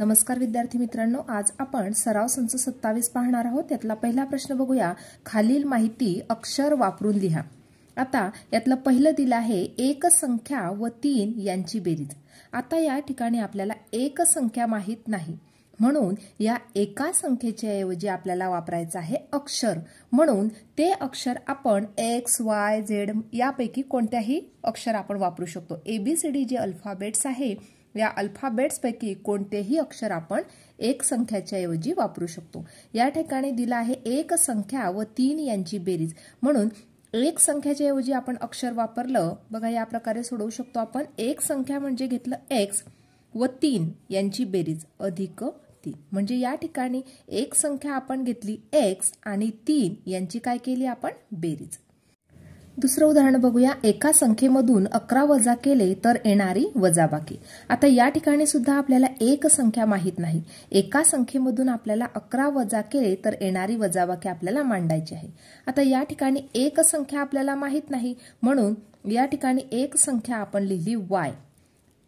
नमस्कार विद्यार्थी मित्रांनो आज आपण सराव संच सत्तावीस पाहणार आहोत त्यातला पहिला प्रश्न बघूया खालील माहिती अक्षर वापरून लिहा आता यातलं पहिलं दिलं आहे एक संख्या व तीन यांची बेरीज आता या ठिकाणी आपल्याला एक संख्या माहीत नाही म्हणून या एका संख्येच्या ऐवजी आपल्याला वापरायचं आहे अक्षर म्हणून ते अक्षर आपण एक्स वाय झेड यापैकी कोणत्याही अक्षर आपण वापरू शकतो एबीसीडी जे अल्फाबेट्स आहे या अल्फाबेट्सपैकी कोणतेही अक्षर आपण एक संख्याच्या ऐवजी वापरू शकतो या ठिकाणी दिला आहे एक संख्या व तीन यांची बेरीज म्हणून एक संख्याच्या ऐवजी आपण अक्षर वापरलं बघा या प्रकारे सोडवू शकतो आपण एक संख्या म्हणजे घेतलं एक्स व तीन यांची बेरीज अधिक तीन म्हणजे या ठिकाणी एक संख्या आपण घेतली एक्स आणि तीन यांची काय केली आपण बेरीज दुसरं उदाहरण बघूया एका संख्येमधून अकरा वजा केले तर येणारी वजाबाकी आता या ठिकाणी सुद्धा आपल्याला एक संख्या माहीत नाही एका संख्येमधून आपल्याला अकरा वजा केले तर येणारी वजाबाकी आपल्याला मांडायची आहे आता या ठिकाणी एक संख्या आपल्याला माहीत नाही म्हणून या ठिकाणी एक संख्या आपण लिहिली वाय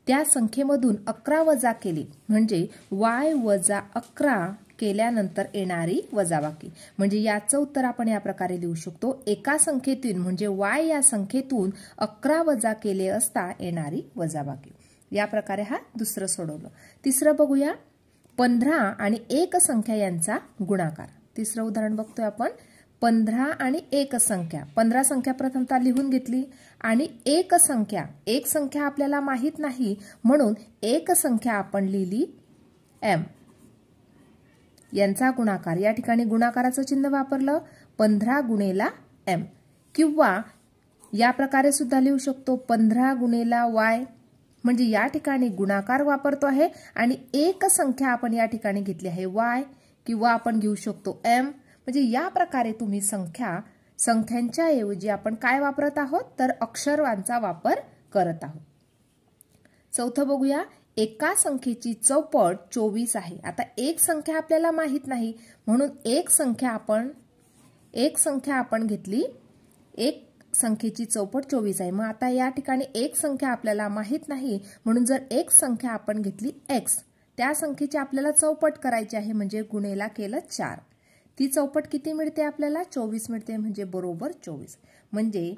त्या संख्येमधून अकरा वजा केली म्हणजे वाय वजा अकरा केल्यानंतर येणारी वजाबाकी म्हणजे याचं उत्तर आपण या प्रकारे लिहू शकतो एका संख्येतून म्हणजे वाय या संख्येतून अकरा वजा केले असता येणारी वजाबाकी या प्रकारे हा दुसरं सोडवलं तिसरं बघूया पंधरा आणि एक संख्या यांचा गुणाकार तिसरं उदाहरण बघतोय आपण पंधरा आणि एक संख्या पंधरा संख्या प्रथमता लिहून घेतली आणि एक संख्या एक संख्या आपल्याला माहीत नाही म्हणून एक संख्या आपण लिहिली एम यांचा गुणाकार या ठिकाणी गुणाकाराचं चिन्ह वापरलं पंधरा गुणेला एम किंवा या प्रकारे सुद्धा लिहू शकतो पंधरा गुणेला वाय म्हणजे या ठिकाणी गुणाकार वापरतो आहे आणि एक संख्या आपण या ठिकाणी घेतली आहे वाय किंवा आपण घेऊ शकतो एम म्हणजे या प्रकारे तुम्ही संख्या संख्यांच्या ऐवजी आपण काय वापरत आहोत तर अक्षरांचा वापर करत आहोत चौथं बघूया एका संख्येची चौपट चोवीस आहे आता एक संख्या आपल्याला माहीत नाही म्हणून एक संख्या आपण एक संख्या आपण घेतली एक संख्येची चौपट चोवीस आहे मग आता या ठिकाणी एक संख्या आपल्याला माहीत नाही म्हणून जर एक संख्या आपण घेतली एक्स त्या संख्येची आपल्याला चौपट करायची आहे म्हणजे गुन्हेला केलं चार ती चौपट किती मिळते आपल्याला चोवीस मिळते म्हणजे बरोबर चोवीस म्हणजे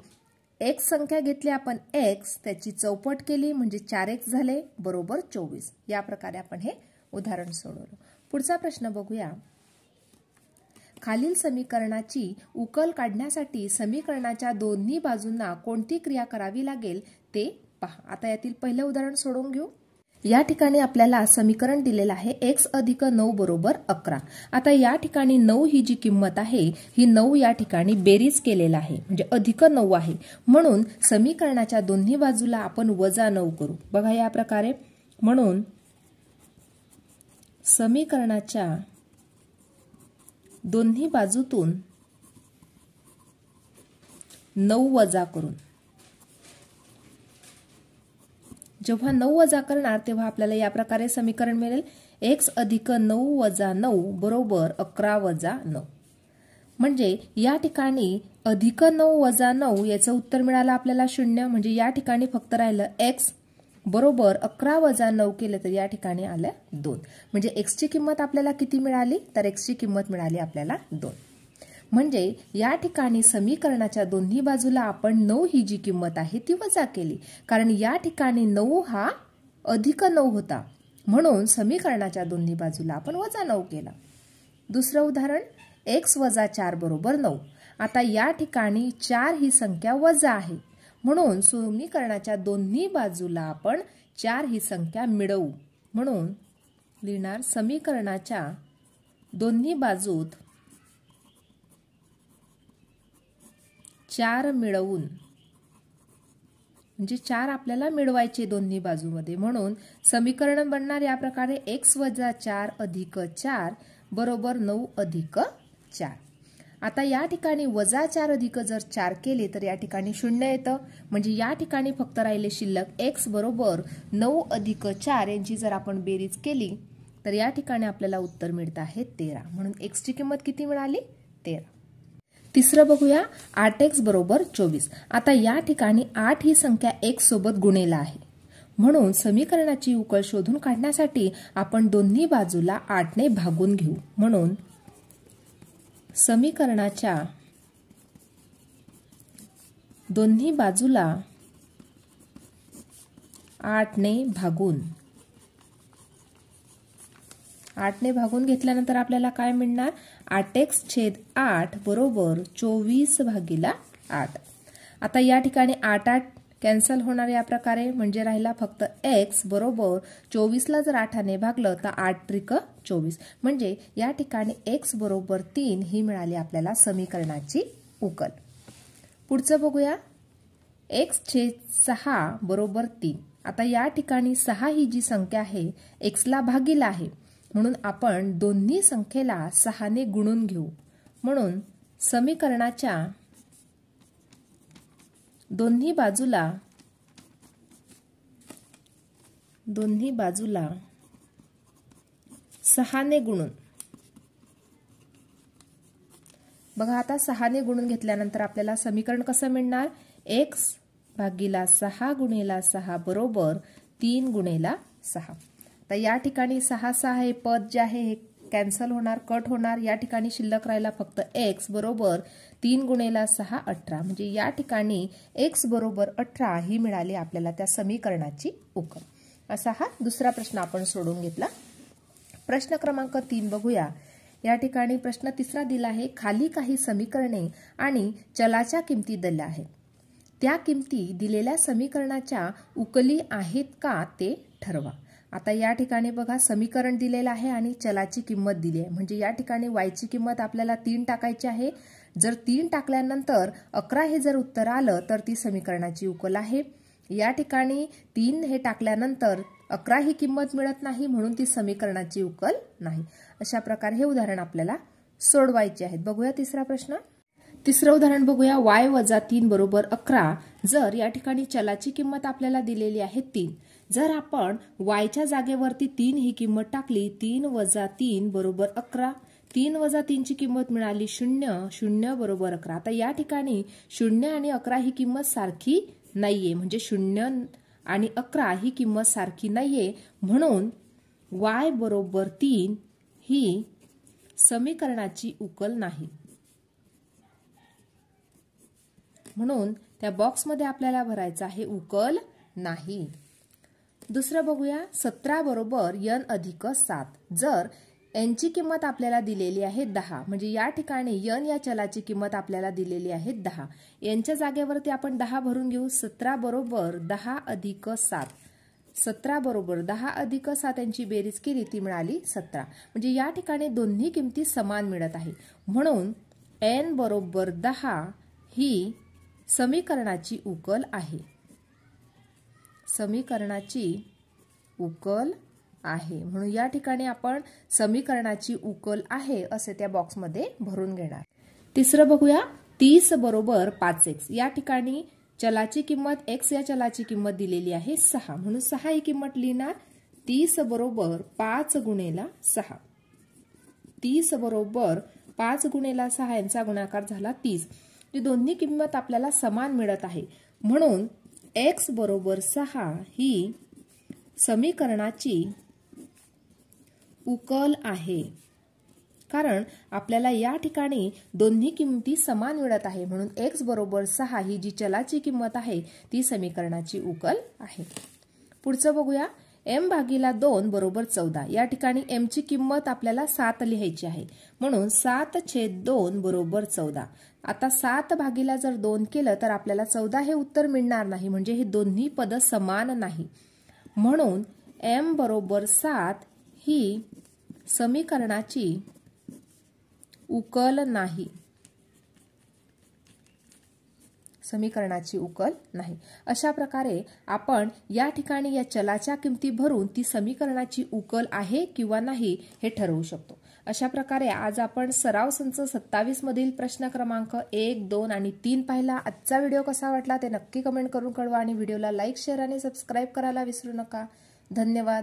एक्स संख्या घेतली आपण एक्स त्याची चौपट केली म्हणजे चार एक्स झाले बरोबर चोवीस या प्रकारे आपण हे उदाहरण सोडवलं पुढचा प्रश्न बघूया खालील समीकरणाची उकल काढण्यासाठी समीकरणाच्या दोन्ही बाजूंना कोणती क्रिया करावी लागेल ते पहा आता यातील पहिलं उदाहरण सोडवून घेऊ या ठिकाणी आपल्याला समीकरण दिलेलं आहे X अधिक नऊ बरोबर अकरा आता या ठिकाणी नऊ ही जी किंमत आहे ही नऊ या ठिकाणी बेरीज केलेला आहे म्हणजे अधिक नऊ आहे म्हणून समीकरणाच्या दोन्ही बाजूला आपण वजा नऊ करू बघा या प्रकारे म्हणून समीकरणाच्या दोन्ही बाजूतून नऊ वजा करून जेव्हा नऊ वजा करणार तेव्हा आपल्याला या प्रकारे समीकरण मिळेल एक्स अधिक नऊ वजा नऊ बरोबर अकरा वजा नऊ म्हणजे या ठिकाणी अधिक नऊ वजा नऊ याचं उत्तर मिळालं आपल्याला शून्य म्हणजे या ठिकाणी फक्त राहिलं एक्स बरोबर अकरा वजा नऊ केलं तर या ठिकाणी आलं दोन म्हणजे एक्सची किंमत आपल्याला किती मिळाली तर एक्सची किंमत मिळाली आपल्याला दोन म्हणजे या ठिकाणी समीकरणाच्या दोन्ही बाजूला आपण नऊ ही जी किंमत आहे ती वजा केली कारण या ठिकाणी नऊ हा अधिक नऊ होता म्हणून समीकरणाच्या दोन्ही बाजूला आपण वजा नऊ केला दुसरं उदाहरण एक्स वजा चार बरोबर नऊ आता या ठिकाणी चार ही संख्या वजा आहे म्हणून समीकरणाच्या दोन्ही बाजूला आपण चार ही संख्या मिळवू म्हणून लिहिणार समीकरणाच्या दोन्ही बाजूत चार मिळवून म्हणजे चार आपल्याला मिळवायचे दोन्ही बाजूमध्ये म्हणून समीकरण बनणार या प्रकारे एक्स वजा चार अधिक चार बरोबर नऊ अधिक चार आता या ठिकाणी वजा चार अधिक जर चार केले तर या ठिकाणी शून्य येतं म्हणजे या ठिकाणी फक्त राहिले शिल्लक एक्स बरोबर नऊ अधिक चार यांची जर आपण बेरीज केली तर या ठिकाणी आपल्याला उत्तर मिळतं आहे तेरा म्हणून एक्सची किंमत किती मिळाली तेरा तिसरं बघूया आठ एक्स बरोबर चोवीस आता या ठिकाणी आठ ही संख्या एक सोबत गुणेला आहे म्हणून समीकरणाची उकळ शोधून काढण्यासाठी आपण दोन्ही बाजूला आठने भागून घेऊ म्हणून समीकरणाच्या दोन्ही बाजूला ने भागून आठने भागून घेतल्यानंतर आपल्याला काय मिळणार आठ एक्स छेद आठ बरोबर चोवीस भागीला आठ आता या ठिकाणी आठ आठ कॅन्सल होणार या प्रकारे म्हणजे राहिला फक्त एक्स बरोबर चोवीसला जर आठाने भागलं तर आठ त्रिक चोवीस म्हणजे या ठिकाणी एक्स बरोबर तीन ही मिळाली आपल्याला समीकरणाची उकल पुढचं बघूया एक्स छेद सहा बरोबर तीन आता या ठिकाणी सहा ही जी संख्या आहे एक्सला भागीला आहे म्हणून आपण दोन्ही संख्येला सहाने गुणून घेऊ म्हणून समीकरणाच्या दोन्ही बाजूला दोन्ही बाजूला सहाने गुणून बघा आता सहाने गुणून घेतल्यानंतर आपल्याला समीकरण कसं मिळणार एक्स भागीला सहा गुणेला सहा बरोबर तीन गुणेला सहा तर या ठिकाणी सहा सहा हे पद जे आहे हे कॅन्सल होणार कट होणार या ठिकाणी शिल्लक राहिला फक्त एक्स बरोबर तीन गुणेला सहा अठरा म्हणजे या ठिकाणी एक्स बरोबर अठरा ही मिळाली आपल्याला त्या समीकरणाची उकल असा हा दुसरा प्रश्न आपण सोडून घेतला प्रश्न क्रमांक तीन बघूया या ठिकाणी प्रश्न तिसरा दिला आहे खाली काही समीकरणे आणि चलाच्या किमती दिल्या आहेत त्या किमती दिलेल्या समीकरणाच्या उकली आहेत का ते ठरवा आता या ठिकाणी बघा समीकरण दिलेलं आहे आणि चलाची किंमत दिली आहे म्हणजे या ठिकाणी वायची किंमत आपल्याला तीन टाकायची आहे जर तीन टाकल्यानंतर अकरा हे जर उत्तर आलं तर ती समीकरणाची उकल आहे या ठिकाणी तीन हे टाकल्यानंतर अकरा ही किंमत मिळत नाही म्हणून ती समीकरणाची उकल नाही अशा प्रकारे हे उदाहरण आपल्याला सोडवायचे आहेत बघूया तिसरा प्रश्न तिसरं उदाहरण बघूया वाय वजा तीन बरोबर अकरा जर या ठिकाणी चलाची किंमत आपल्याला दिलेली आहे तीन जर आपण वायच्या जागेवरती तीन ही किंमत टाकली तीन वजा तीन बरोबर अकरा तीन वजा तीनची किंमत मिळाली शून्य शून्य बरोबर अकरा आता या ठिकाणी शून्य आणि अकरा ही किंमत सारखी नाहीये म्हणजे शून्य आणि अकरा ही किंमत सारखी नाहीये म्हणून वाय बरोबर तीन ही समीकरणाची उकल नाही म्हणून त्या बॉक्समध्ये आपल्याला भरायचा आहे उकल नाही दुसरं बघूया सतरा बरोबर यन अधिक सात जर यांची किंमत आपल्याला दिलेली आहे दहा म्हणजे या ठिकाणी यन या चलाची किंमत आपल्याला दिलेली आहे दहा यांच्या जागेवरती आपण दहा भरून घेऊ सतरा बरोबर दहा अधिक सात सतरा बरोबर दहा अधिक सात यांची बेरीज केली ती मिळाली सतरा म्हणजे या ठिकाणी दोन्ही किमती समान मिळत आहे म्हणून एन बरोबर दहा ही समीकरणाची उकल आहे समीकरणाची उकल आहे म्हणून या ठिकाणी आपण समीकरणाची उकल आहे असे त्या बॉक्समध्ये भरून घेणार तिसरं बघूया तीस बरोबर पाच एक्स या ठिकाणी चलाची किंमत एक्स या चलाची किंमत दिलेली आहे सहा म्हणून सहा ही किंमत लिहिणार तीस बरोबर पाच गुणेला सहा तीस बरोबर पाच गुणेला सहा यांचा गुणाकार झाला तीस ही दोन्ही किंमत आपल्याला समान मिळत आहे म्हणून एक्स बरोबर सहा ही समीकरणाची उकल आहे कारण आपल्याला या ठिकाणी दोन्ही किमती समान मिळत आहे म्हणून एक्स बरोबर सहा ही जी चलाची किंमत आहे ती समीकरणाची उकल आहे पुढचं बघूया एम भागीला दोन बरोबर चौदा या ठिकाणी एमची किंमत आपल्याला सात लिहायची आहे म्हणून सात छेद दोन बरोबर चौदा आता सात भागीला जर दोन केलं तर आपल्याला चौदा हे उत्तर मिळणार नाही म्हणजे हे दोन्ही पद समान नाही म्हणून एम बरोबर सात ही समीकरणाची उकल नाही समीकरणाची उकल नाही अशा प्रकारे आपण या ठिकाणी या चलाच्या किमती भरून ती समीकरणाची उकल आहे किंवा नाही हे ठरवू शकतो अशा प्रकारे आज आपण सराव संच सत्तावीस मधील प्रश्न क्रमांक एक दोन आणि तीन पाहिला आजचा व्हिडिओ कसा वाटला ते नक्की कमेंट करून कळवा आणि व्हिडिओला लाईक शेअर आणि सबस्क्राईब करायला विसरू नका धन्यवाद